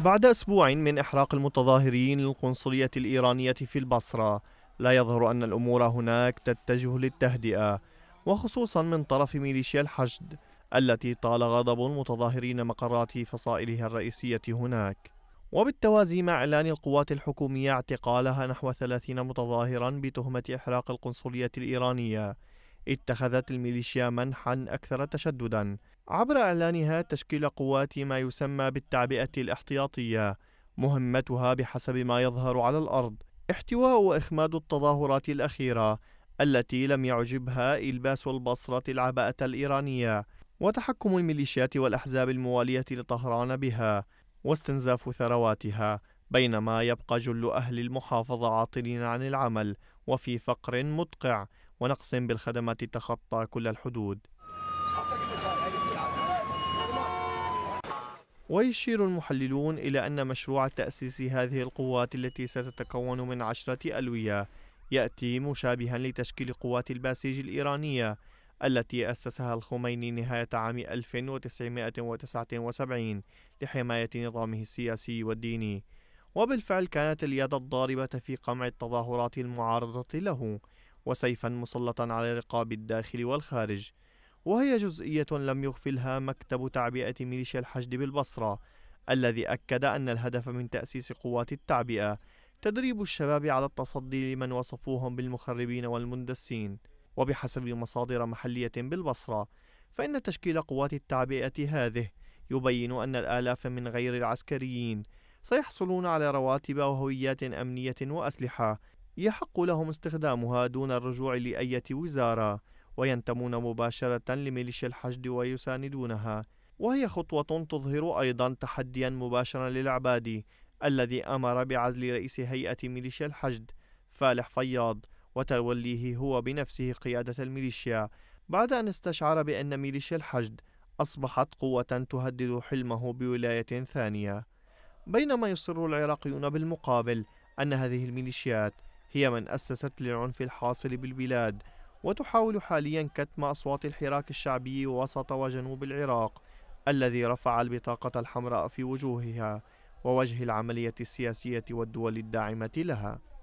بعد أسبوع من إحراق المتظاهرين للقنصلية الإيرانية في البصرة لا يظهر أن الأمور هناك تتجه للتهدئة وخصوصا من طرف ميليشيا الحشد التي طال غضب المتظاهرين مقرات فصائلها الرئيسية هناك وبالتوازي مع إعلان القوات الحكومية اعتقالها نحو ثلاثين متظاهرا بتهمة إحراق القنصلية الإيرانية اتخذت الميليشيا منحا أكثر تشددا عبر إعلانها تشكيل قوات ما يسمى بالتعبئة الاحتياطية مهمتها بحسب ما يظهر على الأرض احتواء وإخماد التظاهرات الأخيرة التي لم يعجبها إلباس البصرة العباءة الإيرانية وتحكم الميليشيات والأحزاب الموالية لطهران بها واستنزاف ثرواتها بينما يبقى جل أهل المحافظة عاطلين عن العمل وفي فقر مدقع ونقص بالخدمات تخطى كل الحدود ويشير المحللون إلى أن مشروع تأسيس هذه القوات التي ستتكون من عشرة ألوية يأتي مشابها لتشكيل قوات الباسيج الإيرانية التي أسسها الخميني نهاية عام 1979 لحماية نظامه السياسي والديني وبالفعل كانت اليد الضاربة في قمع التظاهرات المعارضة له وسيفا مسلطا على رقاب الداخل والخارج وهي جزئية لم يغفلها مكتب تعبئة ميليشيا الحشد بالبصرة الذي أكد أن الهدف من تأسيس قوات التعبئة تدريب الشباب على التصدي لمن وصفوهم بالمخربين والمندسين وبحسب مصادر محلية بالبصرة فإن تشكيل قوات التعبئة هذه يبين أن الآلاف من غير العسكريين سيحصلون على رواتب وهويات أمنية وأسلحة يحق لهم استخدامها دون الرجوع لأية وزارة وينتمون مباشرة لميليشيا الحشد ويساندونها وهي خطوة تظهر أيضا تحديا مباشرا للعبادي الذي أمر بعزل رئيس هيئة ميليشيا الحشد فالح فياض وتوليه هو بنفسه قيادة الميليشيا بعد أن استشعر بأن ميليشيا الحشد أصبحت قوة تهدد حلمه بولاية ثانية بينما يصر العراقيون بالمقابل أن هذه الميليشيات هي من أسست للعنف الحاصل بالبلاد وتحاول حاليا كتم أصوات الحراك الشعبي وسط وجنوب العراق الذي رفع البطاقة الحمراء في وجوهها ووجه العملية السياسية والدول الداعمة لها